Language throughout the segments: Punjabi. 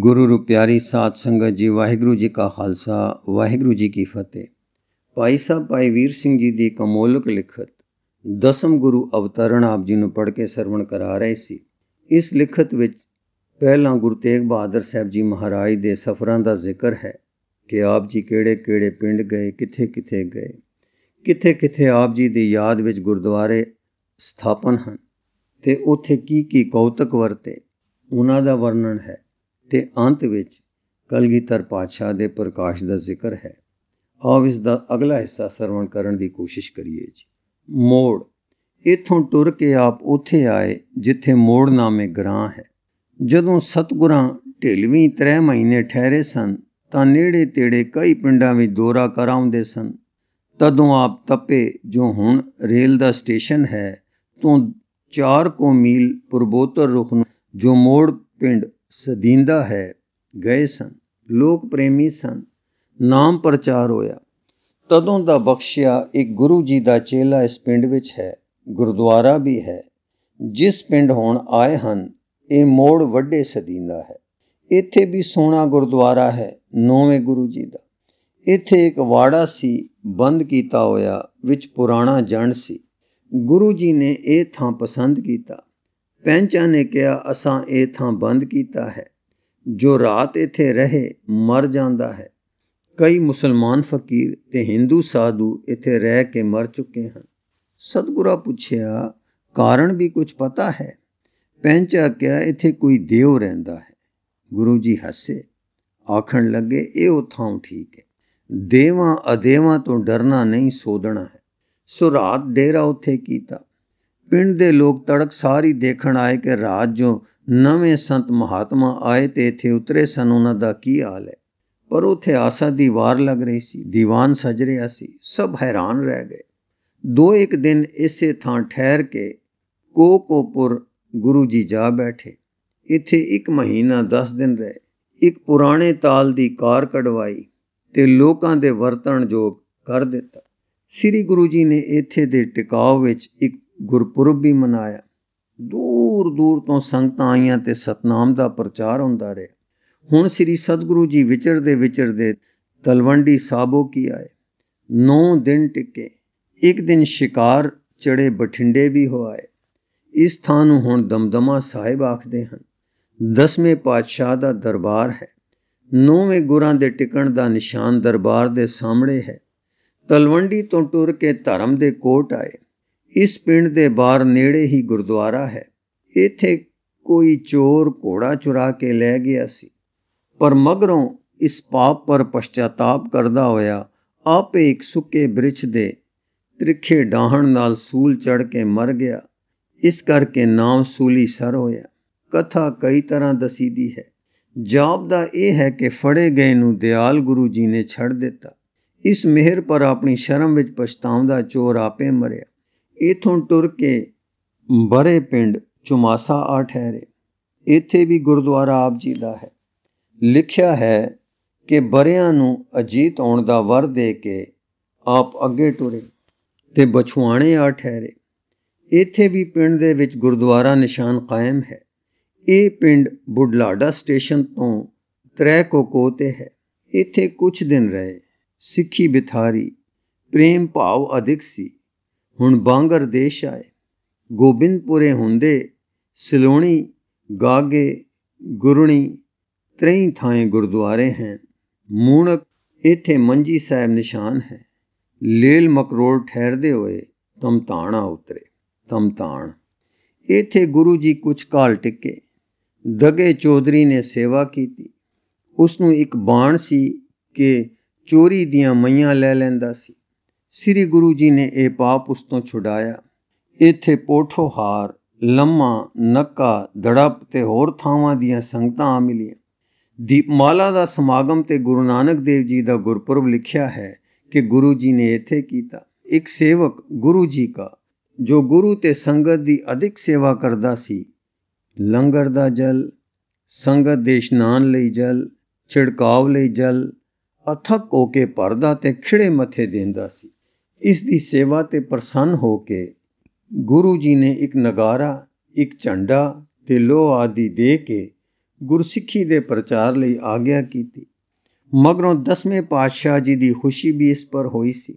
ਗੁਰੂ ਪਿਆਰੀ ਸਾਧ ਸੰਗਤ ਜੀ ਵਾਹਿਗੁਰੂ ਜੀ ਕਾ ਖਾਲਸਾ ਵਾਹਿਗੁਰੂ ਜੀ ਕੀ ਫਤਿਹ ਭਾਈ ਸਾਹਿਬ ਭਾਈ ਵੀਰ ਸਿੰਘ ਜੀ ਦੀ ਕਮੋਲਕ ਲਿਖਤ ਦਸਮ ਗੁਰੂ ਅਵਤਰਣ ਆਪ ਜੀ ਨੂੰ ਪੜ੍ਹ ਕੇ ਸਰਵਣ ਕਰਾ ਰਹੇ ਸੀ ਇਸ ਲਿਖਤ ਵਿੱਚ ਪਹਿਲਾਂ ਗੁਰੂ ਤੇਗ ਬਹਾਦਰ ਸਾਹਿਬ ਜੀ ਮਹਾਰਾਜ ਦੇ ਸਫ਼ਰਾਂ ਦਾ ਜ਼ਿਕਰ ਹੈ ਕਿ ਆਪ ਜੀ ਕਿਹੜੇ-ਕਿਹੜੇ ਪਿੰਡ ਗਏ ਕਿੱਥੇ-ਕਿੱਥੇ ਗਏ ਕਿੱਥੇ-ਕਿੱਥੇ ਆਪ ਜੀ ਦੀ ਯਾਦ ਵਿੱਚ ਗੁਰਦੁਆਰੇ ਸਥਾਪਨ ਹਨ ਤੇ ਉੱਥੇ ਕੀ ਕੀ ਕੌਤਕ ਵਰਤੇ ਉਹਨਾਂ ਦਾ ਵਰਣਨ ਹੈ ਤੇ ਅੰਤ ਵਿੱਚ ਕਲਗੀਧਰ ਪਾਤਸ਼ਾਹ ਦੇ ਪ੍ਰਕਾਸ਼ ਦਾ ਜ਼ਿਕਰ ਹੈ ਆਓ ਇਸ ਦਾ ਅਗਲਾ ਹਿੱਸਾ ਸਰਵਣ ਕਰਨ ਦੀ ਕੋਸ਼ਿਸ਼ ਕਰੀਏ ਜੀ ਮੋੜ ਇਥੋਂ ਟੁਰ ਕੇ ਆਪ ਉੱਥੇ ਆਏ ਜਿੱਥੇ ਮੋੜ ਨਾਮੇ ਗ੍ਰਾਂ ਹੈ ਜਦੋਂ ਸਤਗੁਰਾਂ ਢੇਲਵੀਂ ਤਰੇ ਮਹੀਨੇ ਠਹਿਰੇ ਸਨ ਤਾਂ ਨੇੜੇ ਤੇੜੇ ਕਈ ਪਿੰਡਾਂ ਵਿੱਚ ਦੌਰਾ ਕਰਾਉਂਦੇ ਸਨ ਤਦੋਂ ਆਪ ਤੱਪੇ ਜੋ ਹੁਣ ਰੇਲ ਦਾ ਸਟੇਸ਼ਨ ਹੈ ਤੋਂ 4 ਕੋ ਮੀਲ ਪੁਰਬੋਤਰ ਰੁਖ ਨੂੰ ਜੋ ਮੋੜ ਪਿੰਡ ਸਦੀਂਦਾ ਹੈ ਗਏ ਸਨ ਲੋਕ ਪ੍ਰੇਮੀ ਸਨ ਨਾਮ ਪ੍ਰਚਾਰ ਹੋਇਆ ਤਦੋਂ ਦਾ ਬਖਸ਼ਿਆ ਇੱਕ ਗੁਰੂ ਜੀ ਦਾ ਚੇਲਾ ਇਸ ਪਿੰਡ ਵਿੱਚ ਹੈ ਗੁਰਦੁਆਰਾ ਵੀ ਹੈ ਜਿਸ ਪਿੰਡ ਹੁਣ ਆਏ ਹਨ ਇਹ ਮੋੜ ਵੱਡੇ ਸਦੀਂਦਾ ਹੈ ਇੱਥੇ ਵੀ ਸੋਨਾ ਗੁਰਦੁਆਰਾ ਹੈ ਨੌਵੇਂ ਗੁਰੂ ਜੀ ਦਾ ਇੱਥੇ ਇੱਕ ਵਾੜਾ ਸੀ ਬੰਦ ਕੀਤਾ ਹੋਇਆ ਵਿੱਚ ਪੁਰਾਣਾ ਜਨ ਸੀ ਗੁਰੂ ਜੀ ਨੇ ਇਹ ਥਾਂ ਪਸੰਦ ਕੀਤਾ ਪੈਂਚਾ ਨੇ ਕਿਹਾ ਅਸਾਂ ਇਹ ਥਾਂ ਬੰਦ ਕੀਤਾ ਹੈ ਜੋ ਰਾਤ ਇੱਥੇ ਰਹੇ ਮਰ ਜਾਂਦਾ ਹੈ ਕਈ ਮੁਸਲਮਾਨ ਫਕੀਰ ਤੇ ਹਿੰਦੂ ਸਾਧੂ ਇੱਥੇ ਰਹਿ ਕੇ ਮਰ ਚੁੱਕੇ ਹਨ ਸਤਗੁਰਾ ਪੁੱਛਿਆ ਕਾਰਨ ਵੀ ਕੁਝ ਪਤਾ ਹੈ ਪੈਂਚਾ ਕਿਹਾ ਇੱਥੇ ਕੋਈ ਦੇਵ ਰਹਿੰਦਾ ਹੈ ਗੁਰੂ ਜੀ ਹੱਸੇ ਆਖਣ ਲੱਗੇ ਇਹ ਉਥਾਂ ਠੀਕ ਹੈ ਦੇਵਾਂ ਅਦੇਵਾਂ ਤੋਂ ਡਰਨਾ ਨਹੀਂ ਸੋਧਣਾ ਹੈ ਸੋ ਰਾਤ ਡੇਰਾ ਉੱਥੇ ਕੀਤਾ ਪਿੰਡ ਦੇ ਲੋਕ ਤੜਕ ਸਾਰੀ ਦੇਖਣ ਆਏ ਕਿ ਰਾਤ ਜੋ ਨਵੇਂ ਸੰਤ ਮਹਾਤਮਾ ਆਏ ਤੇ ਇੱਥੇ ਉਤਰੇ ਸਨ ਉਹਨਾਂ ਦਾ ਕੀ ਹਾਲ ਹੈ ਪਰ ਉਥੇ ਆਸਾ ਦੀ ਵਾਰ ਲੱਗ ਰਹੀ ਸੀ ਦੀਵਾਨ ਸਜ ਰਿਹਾ ਸੀ ਸਭ ਹੈਰਾਨ ਰਹਿ ਗਏ ਦੋ ਇੱਕ ਦਿਨ ਇਸੇ ਥਾਂ ਠਹਿਰ ਕੇ ਕੋਕੋਪੁਰ ਗੁਰੂ ਜੀ ਜਾ ਬੈਠੇ ਇੱਥੇ ਇੱਕ ਮਹੀਨਾ 10 ਦਿਨ ਰਹੇ ਇੱਕ ਪੁਰਾਣੇ ਤਾਲ ਦੀ ਕਾਰ ਕਢਵਾਈ ਤੇ ਲੋਕਾਂ ਦੇ ਵਰਤਣ ਜੋਗ ਕਰ ਦਿੱਤਾ ਸ੍ਰੀ ਗੁਰੂ ਜੀ ਨੇ ਇੱਥੇ ਦੇ ਟਿਕਾਉ ਵਿੱਚ ਇੱਕ ਗੁਰਪੁਰਬ ਵੀ ਮਨਾਇਆ ਦੂਰ ਦੂਰ ਤੋਂ ਸੰਗਤਾਂ ਆਈਆਂ ਤੇ ਸਤਨਾਮ ਦਾ ਪ੍ਰਚਾਰ ਹੁੰਦਾ ਰਿਹਾ ਹੁਣ ਸ੍ਰੀ ਸਤਗੁਰੂ ਜੀ ਵਿਚਰਦੇ ਵਿਚਰਦੇ ਤਲਵੰਡੀ ਸਾਬੋ ਕੀ ਆਏ 9 ਦਿਨ ਟਿਕੇ ਇੱਕ ਦਿਨ ਸ਼ਿਕਾਰ ਚੜੇ ਬਠਿੰਡੇ ਵੀ ਹੋਏ ਇਸ ਥਾਂ ਨੂੰ ਹੁਣ ਦਮਦਮਾ ਸਾਹਿਬ ਆਖਦੇ ਹਨ ਦਸਵੇਂ ਪਾਤਸ਼ਾਹ ਦਾ ਦਰਬਾਰ ਹੈ ਨੌਵੇਂ ਗੁਰਾਂ ਦੇ ਟਿਕਣ ਦਾ ਨਿਸ਼ਾਨ ਦਰਬਾਰ ਦੇ ਸਾਹਮਣੇ ਹੈ ਤਲਵੰਡੀ ਤੋਂ ਟੁਰ ਕੇ ਧਰਮ ਦੇ ਕੋਟ ਆਏ ਇਸ ਪਿੰਡ ਦੇ ਬਾਹਰ ਨੇੜੇ ਹੀ ਗੁਰਦੁਆਰਾ ਹੈ ਇੱਥੇ ਕੋਈ ਚੋਰ ਘੋੜਾ ਚੁਰਾ ਕੇ ਲੈ ਗਿਆ ਸੀ ਪਰ ਮਗਰੋਂ ਇਸ ਪਾਪ ਪਰ ਪਛਤਾਤਾਪ ਕਰਦਾ ਹੋਇਆ ਆਪੇ ਇੱਕ ਸੁੱਕੇ ਬ੍ਰਿਛ ਦੇ ਤ੍ਰਿਖੇ ਡਾਹਣ ਨਾਲ ਸੂਲ ਚੜ ਕੇ ਮਰ ਗਿਆ ਇਸ ਕਰਕੇ ਨਾਮ ਸੂਲੀ ਸਰ ਹੋਇਆ ਕਥਾ ਕਈ ਤਰ੍ਹਾਂ ਦਸੀ ਦੀ ਹੈ ਜਾਬ ਦਾ ਇਹ ਹੈ ਕਿ ਫੜੇ ਗਏ ਨੂੰ ਦਿਆਲ ਗੁਰੂ ਜੀ ਨੇ ਛੱਡ ਦਿੱਤਾ ਇਸ ਮਿਹਰ ਪਰ ਆਪਣੀ ਸ਼ਰਮ ਵਿੱਚ ਪਛਤਾਉਂਦਾ ਚੋਰ ਆਪੇ ਮਰਿਆ ਇਥੋਂ ਟੁਰ ਕੇ ਬਰੇ ਪਿੰਡ ਚੁਮਾਸਾ ਆ ਠਹਿਰੇ ਇੱਥੇ ਵੀ ਗੁਰਦੁਆਰਾ ਆਪ ਜੀ ਦਾ ਹੈ ਲਿਖਿਆ ਹੈ ਕਿ ਬਰਿਆਂ ਨੂੰ ਅਜੀਤ ਆਉਣ ਦਾ ਵਰ ਦੇ ਕੇ ਆਪ ਅੱਗੇ ਟੁਰੇ ਤੇ ਬਛੁਆਣੇ ਆ ਠਹਿਰੇ ਇੱਥੇ ਵੀ ਪਿੰਡ ਦੇ ਵਿੱਚ ਗੁਰਦੁਆਰਾ ਨਿਸ਼ਾਨ ਕਾਇਮ ਹੈ ਇਹ ਪਿੰਡ ਬੁੱਢਲਾਡਾ ਸਟੇਸ਼ਨ ਤੋਂ ਤਰੇ ਕੋਕੋ ਤੇ ਹੈ ਇੱਥੇ ਕੁਝ ਦਿਨ ਰਹੇ ਸਿੱਖੀ ਬਿਥਾਰੀ ਪ੍ਰੇਮ ਭਾਵ ਅਧਿਕ ਸੀ ਹੁਣ ਬਾਂਗਰ ਦੇਸ਼ ਆਏ ਗੋਬਿੰਦਪੁਰੇ ਹੁੰਦੇ ਸਿਲੋਣੀ ਗਾਗੇ ਗੁਰਣੀ ਤਰੇਂ ਥਾਂਏ ਗੁਰਦੁਆਰੇ ਹਨ ਮੂਣਕ ਇੱਥੇ ਮੰਜੀ ਸਾਹਿਬ ਨਿਸ਼ਾਨ ਹੈ ਲੇਲ ਮਕਰੋਲ ਠਹਿਰਦੇ ਹੋਏ ਤਮਤਾਣਾ ਉਤਰੇ ਤਮਤਾਣ ਇੱਥੇ ਗੁਰੂ ਜੀ ਕੁਝ ਕਾਲ ਟਿੱਕੇ ਦਗੇ ਚੌਧਰੀ ਨੇ ਸੇਵਾ ਕੀਤੀ ਉਸ ਨੂੰ ਇੱਕ ਬਾਣ ਸੀ ਕਿ ਚੋਰੀ ਦੀਆਂ ਮਈਆਂ ਲੈ ਲੈਂਦਾ ਸੀ ਸ੍ਰੀ ਗੁਰੂ ਜੀ ਨੇ ਇਹ ਪਾਪ ਉਸ ਤੋਂ ਛੁਡਾਇਆ ਇੱਥੇ ਪੋਠੋਹਾਰ ਲੰਮਾ ਨੱਕਾ ਧੜਪ ਤੇ ਹੋਰ ਥਾਵਾਂ ਦੀਆਂ ਸੰਗਤਾਂ ਆ ਮਿਲੀਆਂ ਦੀਪਮਾਲਾ ਦਾ ਸਮਾਗਮ ਤੇ ਗੁਰੂ ਨਾਨਕ ਦੇਵ ਜੀ ਦਾ ਗੁਰਪੁਰਬ ਲਿਖਿਆ ਹੈ ਕਿ ਗੁਰੂ ਜੀ ਨੇ ਇੱਥੇ ਕੀਤਾ ਇੱਕ ਸੇਵਕ ਗੁਰੂ ਜੀ ਦਾ ਜੋ ਗੁਰੂ ਤੇ ਸੰਗਤ ਦੀ ਅਧਿਕ ਸੇਵਾ ਕਰਦਾ ਸੀ ਲੰਗਰ ਦਾ ਜਲ ਸੰਗਤ ਦੇ ਇਸ਼ਨਾਨ ਲਈ ਜਲ ਛਿੜਕਾਵ ਲਈ ਜਲ ਅਥਕ ਹੋ ਕੇ ਪਰਦਾ ਤੇ ਖਿੜੇ ਮੱਥੇ ਦਿੰਦਾ ਸੀ ਇਸ ਦੀ ਸੇਵਾ ਤੇ ਪ੍ਰਸੰਨ ਹੋ ਕੇ ਗੁਰੂ ਜੀ ਨੇ ਇੱਕ ਨਗਾਰਾ ਇੱਕ ਝੰਡਾ ਤੇ ਲੋਹ ਆਦਿ ਦੇ ਕੇ ਗੁਰਸਿੱਖੀ ਦੇ ਪ੍ਰਚਾਰ ਲਈ ਆਗਿਆ ਕੀਤੀ ਮਗਰੋਂ ਦਸਵੇਂ ਪਾਤਸ਼ਾਹ ਜੀ ਦੀ ਖੁਸ਼ੀ ਵੀ ਇਸ ਪਰ ਹੋਈ ਸੀ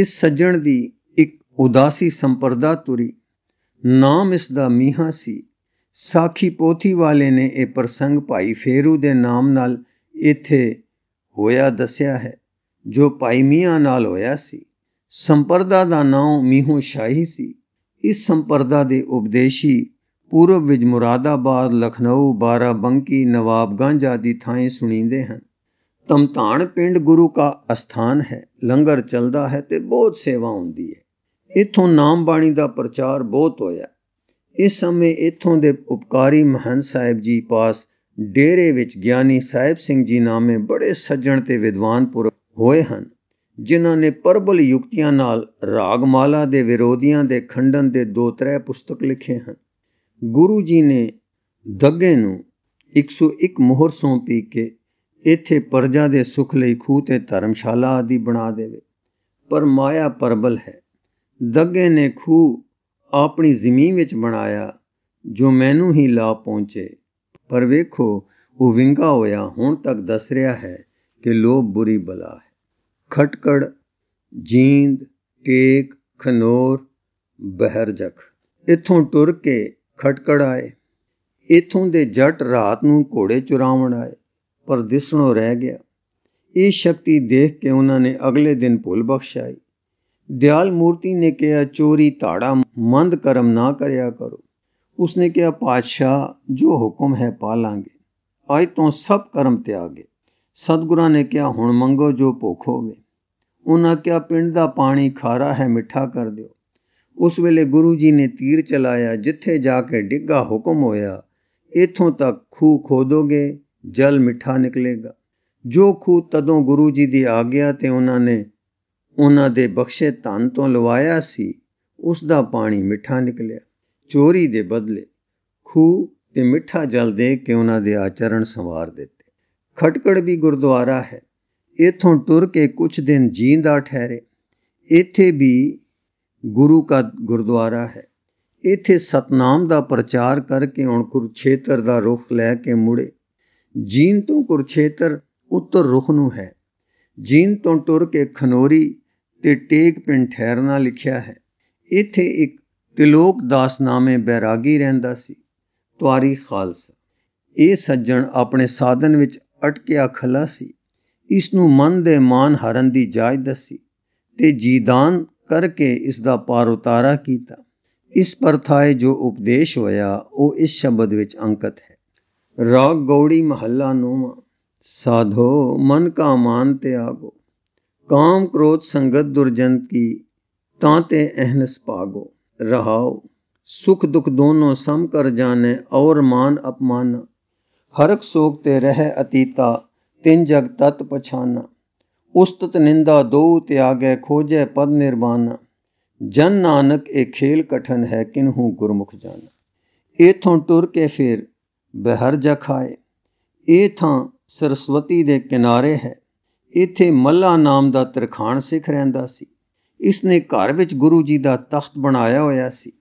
ਇਸ ਸੱਜਣ ਦੀ ਇੱਕ ਉਦਾਸੀ ਸੰਪਰਦਾ ਤੁਰੀ ਨਾਮ ਇਸ ਦਾ ਮੀਹਾ ਸੀ ਸਾਖੀ ਪੋਥੀ ਵਾਲੇ ਨੇ ਇਹ ਪ੍ਰਸੰਗ ਭਾਈ ਫੇਰੂ ਦੇ ਨਾਮ ਨਾਲ ਇੱਥੇ ਹੋਇਆ ਦੱਸਿਆ ਹੈ ਜੋ ਭਾਈ ਮੀਆਂ ਨਾਲ ਹੋਇਆ ਸੀ ਸੰਪਰਦਾ ਦਾ ਨਾਮ ਮੀਹੋ ਸ਼ਾਹੀ ਸੀ ਇਸ ਸੰਪਰਦਾ ਦੇ ਉਪਦੇਸ਼ੀ ਪੂਰਬ ਵਿੱਚ ਮੁਰਾਦਾਬਾਦ ਲਖਨਊ ਬਾਰਾ ਬਾਰਾਬੰਕੀ ਨਵਾਬਗੰਜ ਆਦੀ ਥਾਂਏ ਸੁਣੀਂਦੇ ਹਨ ਤਮਤਾਨ ਪਿੰਡ ਗੁਰੂ ਕਾ ਅਸਥਾਨ ਹੈ ਲੰਗਰ ਚੱਲਦਾ ਹੈ ਤੇ ਬਹੁਤ ਸੇਵਾ ਹੁੰਦੀ ਹੈ ਇਥੋਂ ਨਾਮ ਬਾਣੀ ਦਾ ਪ੍ਰਚਾਰ ਬਹੁਤ ਹੋਇਆ ਇਸ ਸਮੇਂ ਇਥੋਂ ਦੇ ਉਪਕਾਰੀ ਮਹੰਤ ਸਾਹਿਬ ਜੀ ਪਾਸ ਡੇਰੇ ਵਿੱਚ ਗਿਆਨੀ ਸਾਹਿਬ ਸਿੰਘ ਜੀ ਨਾਮੇ ਬੜੇ ਸੱਜਣ ਤੇ ਵਿਦਵਾਨ ਪੁਰਖ ਹੋਏ ਹਨ ਜਿਨ੍ਹਾਂ ਨੇ ਪਰਬਲ ਯੁਕਤੀਆਂ ਨਾਲ ਰਾਗਮਾਲਾ ਦੇ ਵਿਰੋਧੀਆਂ ਦੇ ਖੰਡਨ ਦੇ ਦੋ ਤਰੇ ਪੁਸਤਕ ਲਿਖੇ ਹਨ ਗੁਰੂ ਜੀ ਨੇ ਦੱਗੇ ਨੂੰ 101 ਮੋਹਰ ਸੌਂਪੀ ਕੇ ਇੱਥੇ ਪਰਜਾ ਦੇ ਸੁਖ ਲਈ ਖੂਹ ਤੇ ਧਰਮਸ਼ਾਲਾ ਆਦਿ ਬਣਾ ਦੇਵੇ ਪਰ ਮਾਇਆ ਪਰਬਲ ਹੈ ਦੱਗੇ ਨੇ ਖੂਹ ਆਪਣੀ ਜ਼ਮੀਨ ਵਿੱਚ ਬਣਾਇਆ ਜੋ ਮੈਨੂੰ ਹੀ ਲਾ ਪਹੁੰਚੇ ਪਰ ਵੇਖੋ ਉਹ ਵਿੰਗਾ ਹੋਇਆ ਹੁਣ ਤੱਕ ਦੱਸ ਰਿਹਾ ਹੈ ਕਿ ਲੋਭ ਬੁਰੀ ਬਲਾ ਹੈ ਖਟਕੜ ਜੀਂਦ ਟੇਕ ਖਨੌਰ ਬਹਿਰਜਖ ਇਥੋਂ ਟੁਰ ਕੇ ਖਟਕੜ ਆਏ ਇਥੋਂ ਦੇ ਜੱਟ ਰਾਤ ਨੂੰ ਘੋੜੇ ਚੁਰਾਉਣ ਆਏ ਪਰ ਦਿਸਣੋਂ ਰਹਿ ਗਿਆ ਇਹ ਸ਼ਕਤੀ ਦੇਖ ਕੇ ਉਹਨਾਂ ਨੇ ਅਗਲੇ ਦਿਨ ਭੁੱਲ ਬਖਸ਼ਾਈ ਦਿਆਲ ਮੂਰਤੀ ਨੇ ਕਿਹਾ ਚੋਰੀ ਧਾੜਾ ਮੰਦ ਕਰਮ ਨਾ ਕਰਿਆ ਕਰੋ ਉਸਨੇ ਕਿਹਾ ਪਾਤਸ਼ਾਹ ਜੋ ਹੁਕਮ ਹੈ ਪਾਲਾਂਗੇ ਅਜ ਤੋਂ ਸਭ ਕਰਮ ਤਿਆਗੇ ਸਤਿਗੁਰਾਂ ਨੇ ਕਿਹਾ ਹੁਣ ਮੰਗੋ ਜੋ ਭੁੱਖ ਹੋਵੇ ਉਹਨਾਂ ਕਿਹਾ ਪਿੰਡ ਦਾ ਪਾਣੀ ਖਾਰਾ ਹੈ ਮਿੱਠਾ ਕਰ ਦਿਓ ਉਸ ਵੇਲੇ ਗੁਰੂ ਜੀ ਨੇ ਤੀਰ ਚਲਾਇਆ ਜਿੱਥੇ ਜਾ ਕੇ ਡਿੱਗਾ ਹੁਕਮ ਹੋਇਆ ਇਥੋਂ ਤੱਕ ਖੂਹ ਖੋਦੋਗੇ ਜਲ ਮਿੱਠਾ ਨਿਕਲੇਗਾ ਜੋ ਖੂਹ ਤਦੋਂ ਗੁਰੂ ਜੀ ਦੀ ਆਗਿਆ ਤੇ ਉਹਨਾਂ ਨੇ ਉਹਨਾਂ ਦੇ ਬਖਸ਼ੇ ਧਨ ਤੋਂ ਲਵਾਇਆ ਸੀ ਉਸ ਦਾ ਪਾਣੀ ਮਿੱਠਾ ਨਿਕਲਿਆ ਚੋਰੀ ਦੇ ਬਦਲੇ ਖੂਹ ਤੇ ਮਿੱਠਾ ਜਲ ਦੇ ਕੇ ਉਹਨਾਂ ਦੇ ਆਚਰਣ ਸੰਵਾਰ ਦੇ ਖਟਕੜ ਵੀ ਗੁਰਦੁਆਰਾ ਹੈ ਇਥੋਂ ਟੁਰ ਕੇ ਕੁਝ ਦਿਨ ਜੀਂਦਾ ਠਹਿਰੇ ਇੱਥੇ ਵੀ ਗੁਰੂ ਦਾ ਗੁਰਦੁਆਰਾ ਹੈ ਇੱਥੇ ਸਤਨਾਮ ਦਾ ਪ੍ਰਚਾਰ ਕਰਕੇ ਹੁਣ ਕੁਰਛੇਤਰ ਦਾ ਰੁਖ ਲੈ ਕੇ ਮੁੜੇ ਜੀਨ ਤੋਂ ਕੁਰਛੇਤਰ ਉੱਤਰ ਰੁਖ ਨੂੰ ਹੈ ਜੀਨ ਤੋਂ ਟੁਰ ਕੇ ਖਨੋਰੀ ਤੇ ਟੇਕ ਪਿੰਡ ਠਹਿਰਨਾ ਲਿਖਿਆ ਹੈ ਇੱਥੇ ਇੱਕ ਤਿਲੋਕ ਦਾਸ ਨਾਮੇ ਬੈਰਾਗੀ ਰਹਿੰਦਾ ਸੀ ਤਵਾਰੀ ਖਾਲਸ ਇਹ ਸੱਜਣ ਆਪਣੇ ਸਾਧਨ ਵਿੱਚ ਅਟਕਿਆ ਖਲਾ ਸੀ ਇਸ ਨੂੰ ਮਨ ਦੇ ਮਾਨ ਹਰਨ ਦੀ ਜਾਇ ਦਸੀ ਤੇ ਜੀਦਾਨ ਕਰਕੇ ਇਸ ਦਾ ਪਾਰ ਉਤਾਰਾ ਕੀਤਾ ਇਸ ਪਰਥਾਏ ਜੋ ਉਪਦੇਸ਼ ਹੋਇਆ ਉਹ ਇਸ ਸ਼ਬਦ ਵਿੱਚ ਅੰਕਤ ਹੈ ਰਾਗ ਗੌੜੀ ਮਹੱਲਾ ਨੂੰ ਸਾਧੋ ਮਨ ਕਾ ਮਾਨ ਤੇ ਆਗੋ ਕਾਮ ਕ੍ਰੋਧ ਸੰਗਤ ਦੁਰਜਨ ਕੀ ਤਾਂ ਤੇ ਅਹਨਸ ਪਾਗੋ ਰਹਾਓ ਸੁਖ ਦੁਖ दोनों ਸਮ ਕਰ ਜਾਣੇ ਔਰ ਮਾਨ ਅਪਮਾਨ ਹਰਕ ਸੋਗ ਤੇ ਰਹਿ ਅਤੀਤਾ ਤਿੰਨ ਜਗ ਤਤ ਪਛਾਨਾ ਉਸਤਤ ਨਿੰਦਾ ਦੋ ਤਿਆਗੈ ਖੋਜੈ ਪਦ ਨਿਰਵਾਣਾ ਜਨ ਨਾਨਕ ਇਹ ਖੇਲ ਕਠਨ ਹੈ ਕਿਨਹੂ ਗੁਰਮੁਖ ਜਾਣਾ ਇਥੋਂ ਟੁਰ ਕੇ ਫੇਰ ਬਹਿਰ ਜਖਾਏ ਇਹ ਥਾਂ ਸਰਸਵਤੀ ਦੇ ਕਿਨਾਰੇ ਹੈ ਇਥੇ ਮੱਲਾ ਨਾਮ ਦਾ ਤਰਖਾਣ ਸਿੱਖ ਰਹਿੰਦਾ ਸੀ ਇਸ ਨੇ ਘਰ ਵਿੱਚ ਗੁਰੂ ਜੀ ਦਾ ਤਖਤ ਬਣਾਇਆ ਹੋਇਆ ਸੀ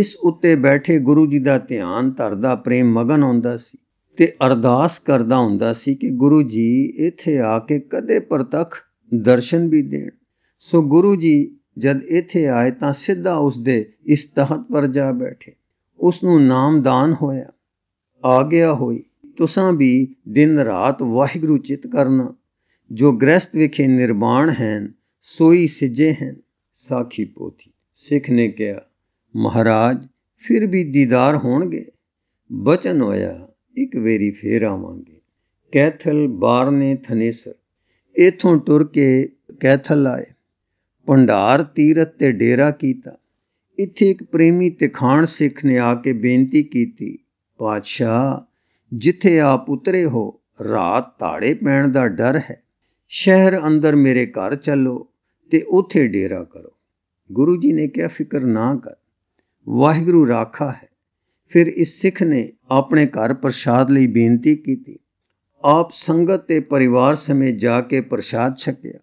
ਇਸ ਉੱਤੇ ਬੈਠੇ ਗੁਰੂ ਜੀ ਦਾ ਧਿਆਨ ਧਰਦਾ ਪ੍ਰੇਮ ਮਗਨ ਹੁੰਦਾ ਸੀ ਤੇ ਅਰਦਾਸ ਕਰਦਾ ਹੁੰਦਾ ਸੀ ਕਿ ਗੁਰੂ ਜੀ ਇੱਥੇ ਆ ਕੇ ਕਦੇ ਪ੍ਰਤੱਖ ਦਰਸ਼ਨ ਵੀ ਦੇਣ ਸੋ ਗੁਰੂ ਜੀ ਜਦ ਇੱਥੇ ਆਏ ਤਾਂ ਸਿੱਧਾ ਉਸ ਦੇ ਇਸ ਤਖਤ ਪਰ ਜਾ ਬੈਠੇ ਉਸ ਨੂੰ ਨਾਮਦਾਨ ਹੋਇਆ ਆ ਗਿਆ ਹੋਈ ਤੁਸਾਂ ਵੀ ਦਿਨ ਰਾਤ ਵਾਹਿਗੁਰੂ ਚਿਤ ਕਰਨਾ ਜੋ ਗ੍ਰਸਤ ਵਿਖੇ ਨਿਰਵਾਣ ਹਨ ਸੋਈ ਸਿਜੇ ਹਨ ਸਾਖੀ ਪੋਥੀ ਸਿੱਖ ਨੇ ਕਿਹਾ ਮਹਾਰਾਜ ਫਿਰ ਵੀ ਦੀਦਾਰ ਹੋਣਗੇ ਬਚਨ ਹੋਇਆ ਇੱਕ ਵੇਰੀ ਫੇਰ ਆਵਾਂਗੇ ਕੈਥਲ ਬਾਰਨੇ ਥਨੇਸਰ ਇਥੋਂ ਟੁਰ ਕੇ ਕੈਥਲ ਆਏ ਭੰਡਾਰ ਤੀਰਤ ਤੇ ਡੇਰਾ ਕੀਤਾ ਇੱਥੇ ਇੱਕ ਪ੍ਰੇਮੀ ਤਖਾਨ ਸਿੱਖ ਨੇ ਆ ਕੇ ਬੇਨਤੀ ਕੀਤੀ ਪਾਤਸ਼ਾਹ ਜਿੱਥੇ ਆਪ ਉਤਰੇ ਹੋ ਰਾਤ ਤਾੜੇ ਪੈਣ ਦਾ ਡਰ ਹੈ ਸ਼ਹਿਰ ਅੰਦਰ ਮੇਰੇ ਘਰ ਚੱਲੋ ਤੇ ਉਥੇ ਡੇਰਾ ਕਰੋ ਗੁਰੂ ਜੀ ਨੇ ਕਿਹਾ ਫਿਕਰ ਨਾ ਕਰ ਵਾਹਿਗੁਰੂ ਰਾਖਾ ਹੈ ਫਿਰ ਇਸ ਸਿੱਖ ਨੇ ਆਪਣੇ ਘਰ ਪ੍ਰਸ਼ਾਦ ਲਈ ਬੇਨਤੀ ਕੀਤੀ ਆਪ ਸੰਗਤ ਤੇ ਪਰਿਵਾਰ ਸਮੇਤ ਜਾ ਕੇ ਪ੍ਰਸ਼ਾਦ ਛਕਿਆ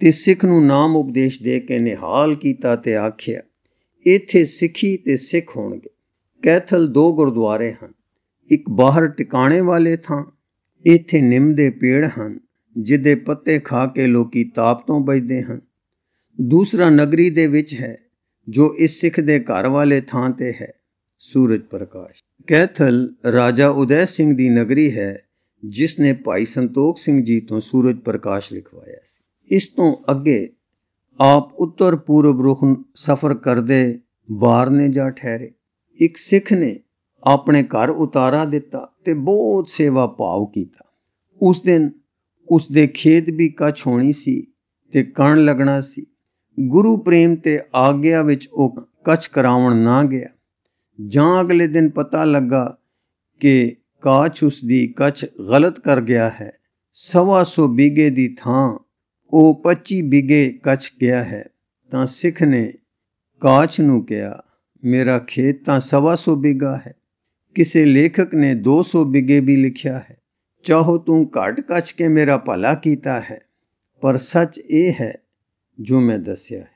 ਤੇ ਸਿੱਖ ਨੂੰ ਨਾਮ ਉਪਦੇਸ਼ ਦੇ ਕੇ ਨਿਹਾਲ ਕੀਤਾ ਤੇ ਆਖਿਆ ਇੱਥੇ ਸਿੱਖੀ ਤੇ ਸਿੱਖ ਹੋਣਗੇ ਕੈਥਲ ਦੋ ਗੁਰਦੁਆਰੇ ਹਨ ਇੱਕ ਬਾਹਰ ਟਿਕਾਣੇ ਵਾਲੇ ਥਾਂ ਇੱਥੇ ਨਿੰਮ ਦੇ ਪੇੜ ਹਨ ਜਿਹਦੇ ਪੱਤੇ ਖਾ ਕੇ ਲੋਕੀ ਤਾਪ ਤੋਂ ਬਚਦੇ ਹਨ ਦੂਸਰਾ ਨਗਰੀ ਦੇ ਵਿੱਚ ਹੈ ਜੋ ਇਸ ਸਿੱਖ ਦੇ ਘਰ ਵਾਲੇ ਥਾਂ ਤੇ ਹੈ ਸੂਰਜ ਪ੍ਰਕਾਸ਼ ਕੈਥਲ ਰਾਜਾ ਉਦੈ ਸਿੰਘ ਦੀ ਨਗਰੀ ਹੈ ਜਿਸ ਨੇ ਭਾਈ ਸੰਤੋਖ ਸਿੰਘ ਜੀ ਤੋਂ ਸੂਰਜ ਪ੍ਰਕਾਸ਼ ਲਿਖਵਾਇਆ ਸੀ ਇਸ ਤੋਂ ਅੱਗੇ ਆਪ ਉੱਤਰ ਪੂਰਬ ਰੁਖ ਸਫ਼ਰ ਕਰਦੇ ਬਾਰਨੇ ਨੇ ਜਾ ਠਹਿਰੇ ਇੱਕ ਸਿੱਖ ਨੇ ਆਪਣੇ ਘਰ ਉਤਾਰਾ ਦਿੱਤਾ ਤੇ ਬਹੁਤ ਸੇਵਾ ਭਾਵ ਕੀਤਾ ਉਸ ਦਿਨ ਉਸ ਦੇ ਖੇਤ ਵੀ ਕਛ ਹੋਣੀ ਸੀ ਤੇ ਕਣ ਲੱਗਣਾ ਸੀ ਗੁਰੂ ਪ੍ਰੇਮ ਤੇ ਆਗਿਆ ਵਿੱਚ ਉਹ ਕਛ ਕਰਾਉਣ ਨਾ ਗਿਆ ਜਾਂ ਅਗਲੇ ਦਿਨ ਪਤਾ ਲੱਗਾ ਕਿ ਕਾਚ ਉਸ ਦੀ ਕਛ ਗਲਤ ਕਰ ਗਿਆ ਹੈ ਸਵਾ ਸੋ ਬੀਗੇ ਦੀ ਥਾਂ ਉਹ 25 ਬੀਗੇ ਕਛ ਗਿਆ ਹੈ ਤਾਂ ਸਿੱਖ ਨੇ ਕਾਚ ਨੂੰ ਕਿਹਾ ਮੇਰਾ ਖੇਤ ਤਾਂ ਸਵਾ ਸੋ ਬੀਗਾ ਹੈ ਕਿਸੇ ਲੇਖਕ ਨੇ 200 ਬਿਗੇ ਵੀ ਲਿਖਿਆ ਹੈ ਚਾਹੋ ਤੂੰ ਘਾਟ ਕੱਚ ਕੇ ਮੇਰਾ ਭਲਾ ਕੀਤਾ ਹੈ ਪਰ ਸੱਚ ਇਹ ਹੈ ਜੋ ਮੈਂ ਦੱਸਿਆ ਹੈ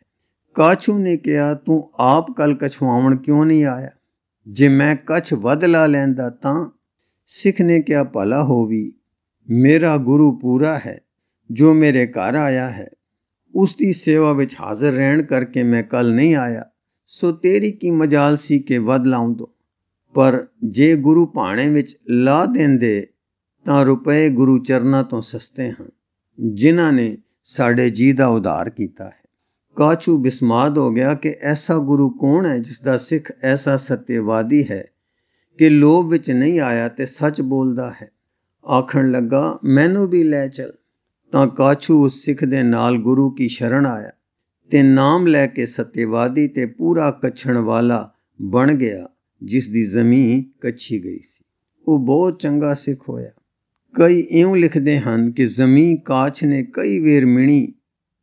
ਕਾਚੂ ਨੇ ਕਿਹਾ ਤੂੰ ਆਪ ਕਲ ਕਛਵਾਉਣ ਕਿਉਂ ਨਹੀਂ ਆਇਆ ਜੇ ਮੈਂ ਕਛ ਵੱਧ ਲਾ ਲੈਂਦਾ ਤਾਂ ਸਿੱਖ ਨੇ ਕਿਆ ਭਲਾ ਹੋਵੀ ਮੇਰਾ ਗੁਰੂ ਪੂਰਾ ਹੈ ਜੋ ਮੇਰੇ ਘਰ ਆਇਆ ਹੈ ਉਸ ਦੀ ਸੇਵਾ ਵਿੱਚ ਹਾਜ਼ਰ ਰਹਿਣ ਕਰਕੇ ਮੈਂ ਕੱਲ ਨਹੀਂ ਆਇਆ ਸੋ ਤੇਰੀ ਕੀ ਮਜਾਲ ਸੀ ਕਿ ਵੱਧ ਲਾਉਂ ਦੋ ਪਰ ਜੇ ਗੁਰੂ ਭਾਣੇ ਵਿੱਚ ਲਾ ਦਿੰਦੇ ਤਾਂ ਰੁਪਏ ਗੁਰੂ ਚਰਨਾਂ ਤੋਂ ਸਸਤੇ ਹਨ ਜਿਨ੍ਹਾਂ ਨੇ ਸਾਡੇ ਜੀ ਦਾ ਉਧਾਰ ਕੀਤਾ ਹੈ ਕਾਚੂ ਬਿਸਮਾਦ ਹੋ ਗਿਆ ਕਿ ਐਸਾ ਗੁਰੂ ਕੌਣ ਹੈ ਜਿਸ ਦਾ ਸਿੱਖ ਐਸਾ ਸਤਿਵਾਦੀ ਹੈ ਕਿ ਲੋਭ ਵਿੱਚ ਨਹੀਂ ਆਇਆ ਤੇ ਸੱਚ ਬੋਲਦਾ ਹੈ ਆਖਣ ਲੱਗਾ ਮੈਨੂੰ ਵੀ ਲੈ ਚਲ ਤਾਂ ਕਾਚੂ ਉਸ ਸਿੱਖ ਦੇ ਨਾਲ ਗੁਰੂ ਕੀ ਸ਼ਰਨ ਆਇਆ ਤੇ ਨਾਮ ਲੈ ਕੇ ਸਤਿਵਾਦੀ ਤੇ ਪੂਰਾ ਕੱਛਣ ਵਾਲਾ ਬਣ ਗਿਆ ਜਿਸ ਦੀ ਜ਼ਮੀਨ ਕੱਚੀ ਗਈ ਸੀ ਉਹ ਬਹੁਤ ਚੰਗਾ ਸਿੱਖ ਹੋਇਆ ਕਈ ਇਉਂ ਲਿਖਦੇ ਹਨ ਕਿ ਜ਼ਮੀਨ ਕਾਚ ਨੇ ਕਈ ਵੇਰ ਮਿਣੀ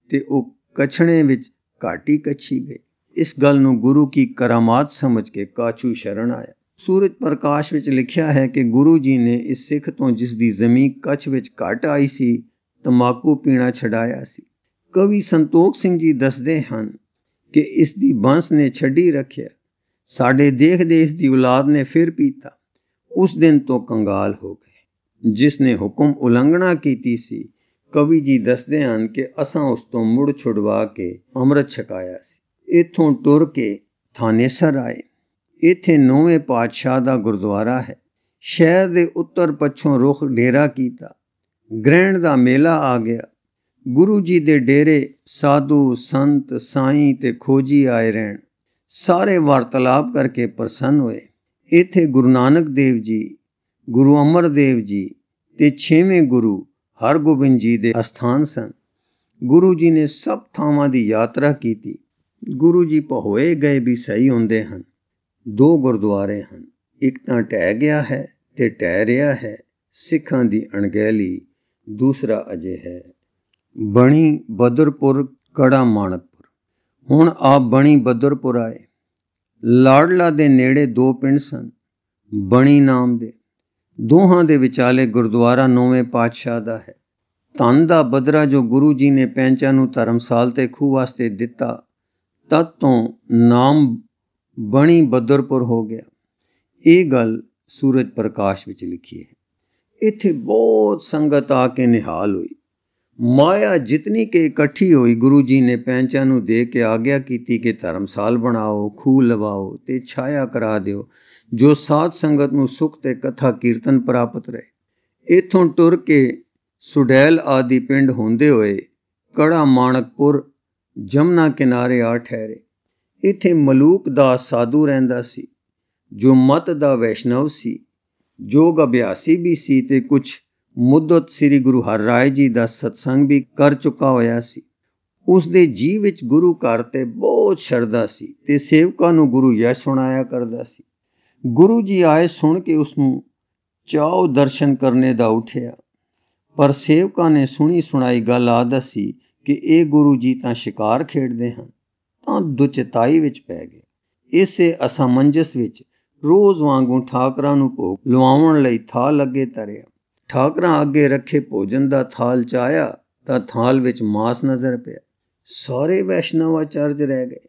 ਤੇ ਉਹ ਕਛਣੇ ਵਿੱਚ ਘਾਟੀ ਕੱਛੀ ਗਈ ਇਸ ਗੱਲ ਨੂੰ ਗੁਰੂ ਕੀ ਕਰਾਮਾਤ ਸਮਝ ਕੇ ਕਾਚੂ ਸ਼ਰਨ ਆਇਆ ਸੂਰਜ ਪ੍ਰਕਾਸ਼ ਵਿੱਚ ਲਿਖਿਆ ਹੈ ਕਿ ਗੁਰੂ ਜੀ ਨੇ ਇਸ ਸਿੱਖ ਤੋਂ ਜਿਸ ਦੀ ਜ਼ਮੀਨ ਕੱਛ ਵਿੱਚ ਘਟ ਆਈ ਸੀ ਤਮਾਕੂ ਪੀਣਾ ਛਡਾਇਆ ਸੀ ਕਵੀ ਸੰਤੋਖ ਸਿੰਘ ਜੀ ਦੱਸਦੇ ਹਨ ਕਿ ਇਸ ਦੀ ਬੰਸ ਨੇ ਛੱਡੀ ਰੱਖਿਆ ਸਾਡੇ ਦੇਖਦੇ ਇਸ ਦੀ ਔਲਾਦ ਨੇ ਫਿਰ ਪੀਤਾ ਉਸ ਦਿਨ ਤੋਂ ਕੰਗਾਲ ਹੋ ਗਏ ਜਿਸ ਨੇ ਹੁਕਮ ਉਲੰਘਣਾ ਕੀਤੀ ਸੀ ਕਵੀ ਜੀ ਦੱਸਦੇ ਹਨ ਕਿ ਅਸਾਂ ਉਸ ਤੋਂ ਮੁੜ ਛੁਡਵਾ ਕੇ ਅੰਮ੍ਰਿਤ ਛਕਾਇਆ ਸੀ ਇਥੋਂ ਟੁਰ ਕੇ ਥਾਨੇਸਰ ਆਏ ਇੱਥੇ ਨੌਵੇਂ ਪਾਤਸ਼ਾਹ ਦਾ ਗੁਰਦੁਆਰਾ ਹੈ ਸ਼ਹਿਰ ਦੇ ਉੱਤਰ ਪੱਛੋਂ ਰੁਖ ਡੇਰਾ ਕੀਤਾ ਗ੍ਰਹਿਣ ਦਾ ਮੇਲਾ ਆ ਗਿਆ ਗੁਰੂ ਜੀ ਦੇ ਡੇਰੇ ਸਾਧੂ ਸੰਤ ਸਾਈਂ ਤੇ ਖੋਜੀ ਆਏ ਰਹਿਣ ਸਾਰੇ ਵਰਤਲਾਪ ਕਰਕੇ ਪ੍ਰਸੰਨ ਹੋਏ ਇੱਥੇ ਗੁਰੂ ਨਾਨਕ ਦੇਵ ਜੀ ਗੁਰੂ ਅਮਰਦੇਵ ਜੀ ਤੇ 6ਵੇਂ ਗੁਰੂ ਹਰਗੋਬਿੰਦ ਜੀ ਦੇ ਅਸਥਾਨ ਸਨ ਗੁਰੂ ਜੀ ਨੇ ਸਭ ਥਾਵਾਂ ਦੀ ਯਾਤਰਾ ਕੀਤੀ ਗੁਰੂ ਜੀ ਪਹੋਏ ਗਏ ਵੀ ਸਹੀ ਹੁੰਦੇ ਹਨ ਦੋ ਗੁਰਦੁਆਰੇ ਹਨ ਇੱਕ ਤਾਂ ਟਹਿ ਗਿਆ ਹੈ ਤੇ ਟਹਿ ਰਿਹਾ ਹੈ ਸਿੱਖਾਂ ਦੀ ਅਣਗਹਿਲੀ ਦੂਸਰਾ ਅਜੇ ਹੈ ਬਣੀ ਬਦਰਪੁਰ ਕੜਾ ਮਾਨਕਪੁਰ ਹੁਣ ਆਪ ਬਣੀ ਬਦਰਪੁਰ ਆਏ ਲਾੜਲਾ ਦੇ ਨੇੜੇ ਦੋ ਪਿੰਡ ਸਨ ਬਣੀ ਨਾਮ ਦੇ ਦੋਹਾਂ ਦੇ ਵਿਚਾਲੇ ਗੁਰਦੁਆਰਾ ਨੌਵੇਂ ਪਾਤਸ਼ਾਹ ਦਾ ਹੈ ਤਨ ਦਾ ਬਦਰਾ ਜੋ ਗੁਰੂ ਜੀ ਨੇ ਪੈਂਚਾ ਨੂੰ ਧਰਮਸਾਲ ਤੇ ਖੂਹ ਵਾਸਤੇ ਦਿੱਤਾ ਤਦ ਤੋਂ ਨਾਮ ਬਣੀ ਬਦਰਪੁਰ ਹੋ ਗਿਆ ਇਹ ਗੱਲ ਸੂਰਜ ਪ੍ਰਕਾਸ਼ ਵਿੱਚ ਲਿਖੀ ਹੈ ਇੱਥੇ ਬਹੁਤ ਸੰਗਤ ਆ ਕੇ ਨਿਹਾਲ ਹੋਈ ਮਾਇਆ ਜਿਤਨੀ ਕੇ ਇਕੱਠੀ ਹੋਈ ਗੁਰੂ ਜੀ ਨੇ ਪੈਂਚਾ ਨੂੰ ਦੇ ਕੇ ਆਗਿਆ ਕੀਤੀ ਕਿ ਧਰਮਸਾਲ ਬਣਾਓ ਖੂਹ ਲਵਾਓ ਤੇ ਛਾਇਆ ਕਰਾ ਦਿਓ ਜੋ ਸਾਧ ਸੰਗਤ ਨੂੰ ਸੁਖ ਤੇ ਕਥਾ ਕੀਰਤਨ ਪ੍ਰਾਪਤ ਰਹੇ ਇਥੋਂ ਟੁਰ ਕੇ ਸੁਡੈਲ ਆਦਿ ਪਿੰਡ ਹੁੰਦੇ ਹੋਏ ਕੜਾ ਮਾਨਕਪੁਰ ਜਮਨਾ ਕਿਨਾਰੇ ਆ ਠਹਿਰੇ ਇਥੇ ਮਲੂਕ ਦਾ ਸਾਧੂ ਰਹਿੰਦਾ ਸੀ ਜੋ ਮਤ ਦਾ ਵੈਸ਼ਨਵ ਸੀ ਜੋਗ ਅਭਿਆਸੀ ਵੀ ਸੀ ਤੇ ਕੁਝ ਮੁੱਦਤ ਸ੍ਰੀ ਗੁਰੂ ਹਰਿਰਾਏ ਜੀ ਦਾ ਸਤਸੰਗ ਵੀ ਕਰ ਚੁੱਕਾ ਹੋਇਆ ਸੀ ਉਸ ਦੇ ਜੀ ਵਿੱਚ ਗੁਰੂ ਘਰ ਤੇ ਬਹੁਤ ਸ਼ਰਧਾ ਸੀ ਤੇ ਸੇਵਕਾਂ ਨੂੰ ਗੁਰੂ ਯਸ਼ ਸੁਣਾਇਆ ਕਰਦਾ ਸੀ ਗੁਰੂ ਜੀ ਆਏ ਸੁਣ ਕੇ ਉਸ ਨੂੰ ਚਾਉ ਦਰਸ਼ਨ ਕਰਨੇ ਦਾ ਉਠਿਆ ਪਰ ਸੇਵਕਾਂ ਨੇ ਸੁਣੀ ਸੁਣਾਈ ਗੱਲ ਆ ਦੱਸੀ ਕਿ ਇਹ ਗੁਰੂ ਜੀ ਤਾਂ ਸ਼ਿਕਾਰ ਖੇਡਦੇ ਹਨ ਤਾਂ ਦੁਚਿਤਾਈ ਵਿੱਚ ਪੈ ਗਏ ਇਸੇ ਅਸਮੰਜਸ ਵਿੱਚ ਰੋਜ਼ ਵਾਂਗੂ ਠਾਕਰਾਂ ਨੂੰ ਭੋਗ ਲਵਾਉਣ ਲਈ ਥਾਲ ਲੱਗੇ ਤਰਿਆ ਠਾਕਰਾਂ ਅੱਗੇ ਰੱਖੇ ਭੋਜਨ ਦਾ ਥਾਲ ਚਾਇਆ ਤਾਂ ਥਾਲ ਵਿੱਚ ਮਾਸ ਨਜ਼ਰ ਪਿਆ ਸਾਰੇ ਵੈਸ਼ਨਵਾਚਾਰਜ ਰਹਿ ਗਏ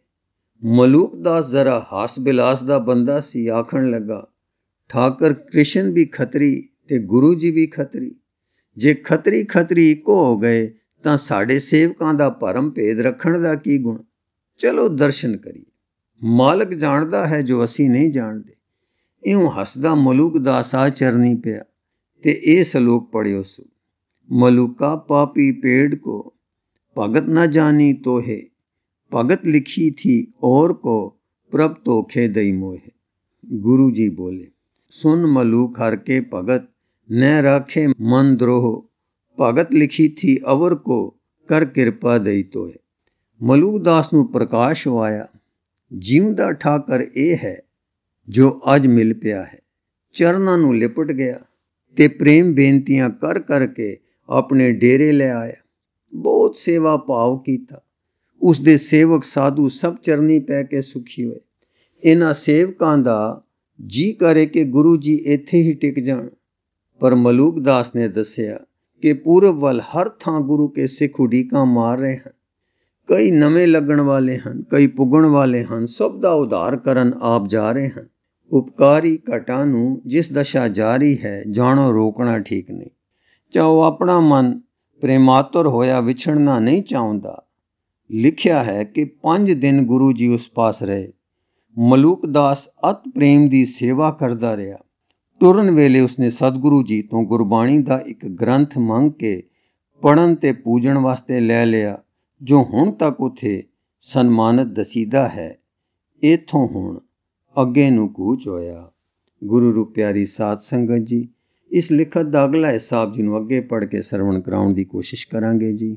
ਮਲੂਕ ਦਾਸ ਜ਼ਰਾ ਹਾਸ ਬਿਲਾਸ ਦਾ ਬੰਦਾ ਸੀ ਆਖਣ ਲੱਗਾ ਠਾਕਰ ਕ੍ਰਿਸ਼ਨ ਵੀ ਖਤਰੀ ਤੇ ਗੁਰੂ ਜੀ ਵੀ ਖਤਰੀ ਜੇ ਖਤਰੀ ਖਤਰੀ ਇੱਕੋ ਹੋ ਗਏ ਤਾਂ ਸਾਡੇ ਸੇਵਕਾਂ ਦਾ ਭਰਮ ਭੇਦ ਰੱਖਣ ਦਾ ਕੀ ਗੁਣ ਚਲੋ ਦਰਸ਼ਨ ਕਰੀਏ ਮਾਲਕ ਜਾਣਦਾ ਹੈ ਜੋ ਅਸੀਂ ਨਹੀਂ ਜਾਣਦੇ ਇਉਂ ਹੱਸਦਾ ਮਲੂਕ ਦਾਸ ਆ ਚਰਨੀ ਪਿਆ ਤੇ ਇਹ ਸ਼ਲੋਕ ਪੜਿਓ ਸੁ ਮਲੂਕਾ ਪਾਪੀ ਪੇੜ ਕੋ ਭਗਤ ਨਾ ਜਾਣੀ ਤੋਹੇ ਭਗਤ ਲਿਖੀ ਥੀ ਔਰ ਕੋ प्रभ तोखे दई मोहे गुरु जी बोले सुन मलूक हर के भगत न रखे मन द्रोह ਭਗਤ ਲਿਖੀ ਥੀ ਅਵਰ ਕੋ ਕਰ ਕਿਰਪਾ ਦਈ ਤੋਏ ਮਲੂਕ ਦਾਸ ਨੂੰ ਪ੍ਰਕਾਸ਼ ਹੋਇਆ ਜੀਵਦਾ ਠਾਕਰ ਇਹ ਹੈ ਜੋ ਅੱਜ ਮਿਲ ਪਿਆ ਹੈ ਚਰਨਾਂ ਨੂੰ ਲਿਪਟ ਗਿਆ ਤੇ ਪ੍ਰੇਮ ਬੇਨਤੀਆਂ ਕਰ ਕਰਕੇ ਆਪਣੇ ਡੇਰੇ ਲੈ ਆਇਆ ਬਹੁਤ ਸੇਵਾ ਭਾਵ ਕੀਤਾ ਉਸ ਦੇ ਸੇਵਕ ਸਾਧੂ ਸਭ ਚਰਨੀ ਪੈ ਕੇ ਸੁਖੀ ਹੋਏ ਇਹਨਾਂ ਸੇਵਕਾਂ ਦਾ ਜੀ ਕਰੇ ਕਿ ਗੁਰੂ ਜੀ ਇੱਥੇ ਹੀ ਟਿਕ ਜਾਣ ਪਰ ਮਲੂਕ ਦਾਸ ਨੇ ਦੱਸਿਆ ਕਿ ਪੂਰਬ ਵੱਲ ਹਰ ਥਾਂ ਗੁਰੂ ਕੇ ਸਿੱਖ ਉਡੀਕਾਂ ਮਾਰ ਰਹੇ ਹਨ ਕਈ ਨਵੇਂ ਲੱਗਣ ਵਾਲੇ ਹਨ ਕਈ ਪੁੱਗਣ ਵਾਲੇ ਹਨ ਸਭ ਦਾ ਉਧਾਰ ਕਰਨ ਆਪ ਜਾ ਰਹੇ ਹਨ ਉਪਕਾਰੀ ਘਟਾ ਨੂੰ ਜਿਸ ਦਸ਼ਾ ਜਾਰੀ ਹੈ ਜਾਣੋ ਰੋਕਣਾ ਠੀਕ ਨਹੀਂ ਚਾਹੋ ਆਪਣਾ ਮਨ ਪ੍ਰੇਮਾਤੁਰ ਹੋਇਆ ਵਿਛੜਨਾ ਨਹੀਂ ਚਾਹੁੰਦਾ ਲਿਖਿਆ ਹੈ ਕਿ 5 ਦਿਨ ਗੁਰੂ ਜੀ ਉਸ ਪਾਸ ਰਹੇ ਮਲੂਕ ਦਾਸ ਅਤ ਪ੍ਰੇਮ ਦੀ ਸੇਵਾ ਕਰਦਾ ਰਿਹਾ ਤੁਰਨ ਵੇਲੇ ਉਸਨੇ ਸਤਿਗੁਰੂ ਜੀ ਤੋਂ ਗੁਰਬਾਣੀ ਦਾ ਇੱਕ ਗ੍ਰੰਥ ਮੰਗ ਕੇ ਪੜਨ ਤੇ ਪੂਜਣ ਵਾਸਤੇ ਲੈ ਲਿਆ ਜੋ ਹੁਣ ਤੱਕ ਉਥੇ ਸਨਮਾਨਿਤ ਦਸੀਦਾ ਹੈ ਇਥੋਂ ਹੁਣ ਅੱਗੇ ਨੂੰ ਕੂਚ ਹੋਇਆ ਗੁਰੂ ਰੂਪਿਆਰੀ ਸਾਧ ਸੰਗਤ ਜੀ ਇਸ ਲਿਖਤ ਦਾ ਅਗਲਾ ਹਿੱਸਾ ਜੀ ਨੂੰ ਅੱਗੇ ਪੜ ਕੇ ਸਰਵਣ ਕਰਾਉਣ ਦੀ ਕੋਸ਼ਿਸ਼ ਕਰਾਂਗੇ ਜੀ